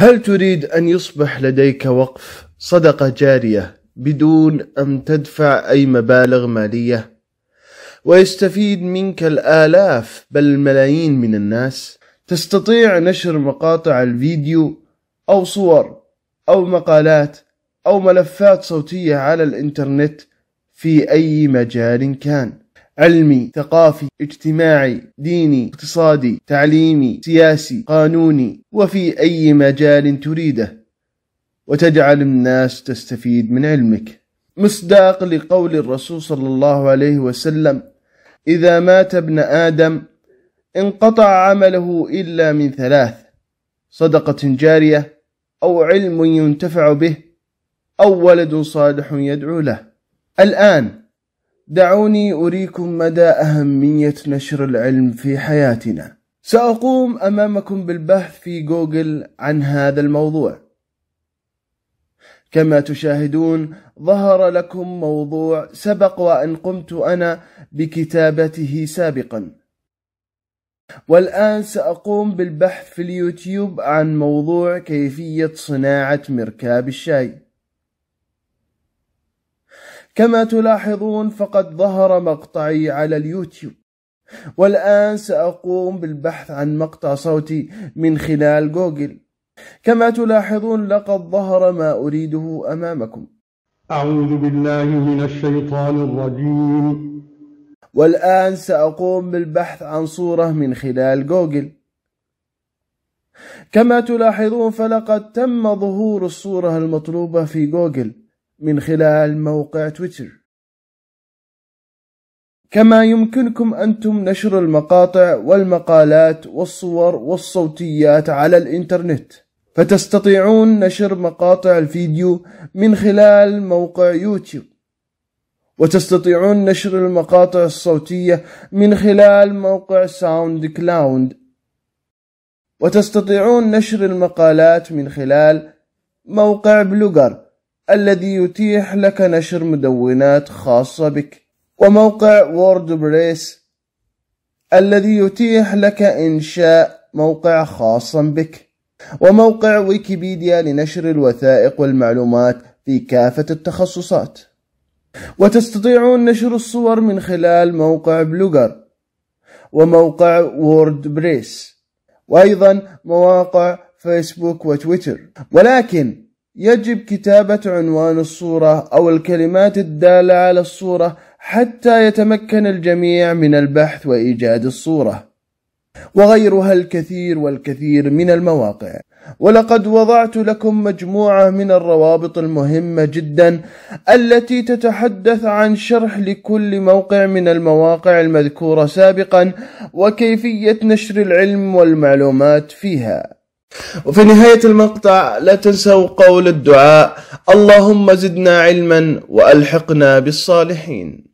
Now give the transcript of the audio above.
هل تريد أن يصبح لديك وقف صدقة جارية بدون أن تدفع أي مبالغ مالية؟ ويستفيد منك الآلاف بل الملايين من الناس تستطيع نشر مقاطع الفيديو أو صور أو مقالات أو ملفات صوتية على الإنترنت في أي مجال كان علمي ثقافي اجتماعي ديني اقتصادي تعليمي سياسي قانوني وفي أي مجال تريده وتجعل الناس تستفيد من علمك مصداق لقول الرسول صلى الله عليه وسلم إذا مات ابن آدم انقطع عمله إلا من ثلاث صدقة جارية أو علم ينتفع به أو ولد صالح يدعو له الآن دعوني أريكم مدى أهمية نشر العلم في حياتنا. سأقوم أمامكم بالبحث في جوجل عن هذا الموضوع. كما تشاهدون ظهر لكم موضوع سبق وأن قمت أنا بكتابته سابقا. والآن سأقوم بالبحث في اليوتيوب عن موضوع كيفية صناعة مركاب الشاي. كما تلاحظون فقد ظهر مقطعي على اليوتيوب والآن سأقوم بالبحث عن مقطع صوتي من خلال جوجل كما تلاحظون لقد ظهر ما أريده أمامكم أعوذ بالله من الشيطان الرجيم والآن سأقوم بالبحث عن صورة من خلال جوجل كما تلاحظون فلقد تم ظهور الصورة المطلوبة في جوجل من خلال موقع تويتر كما يمكنكم أنتم نشر المقاطع والمقالات والصور والصوتيات على الإنترنت فتستطيعون نشر مقاطع الفيديو من خلال موقع يوتيوب وتستطيعون نشر المقاطع الصوتية من خلال موقع ساوند كلاود وتستطيعون نشر المقالات من خلال موقع بلوجر الذي يتيح لك نشر مدونات خاصة بك وموقع ووردبريس الذي يتيح لك إنشاء موقع خاص بك وموقع ويكيبيديا لنشر الوثائق والمعلومات في كافة التخصصات وتستطيعون نشر الصور من خلال موقع بلوجر وموقع وورد بريس وأيضا مواقع فيسبوك وتويتر ولكن يجب كتابة عنوان الصورة أو الكلمات الدالة على الصورة حتى يتمكن الجميع من البحث وإيجاد الصورة وغيرها الكثير والكثير من المواقع ولقد وضعت لكم مجموعة من الروابط المهمة جدا التي تتحدث عن شرح لكل موقع من المواقع المذكورة سابقا وكيفية نشر العلم والمعلومات فيها وفي نهاية المقطع لا تنسوا قول الدعاء اللهم زدنا علما وألحقنا بالصالحين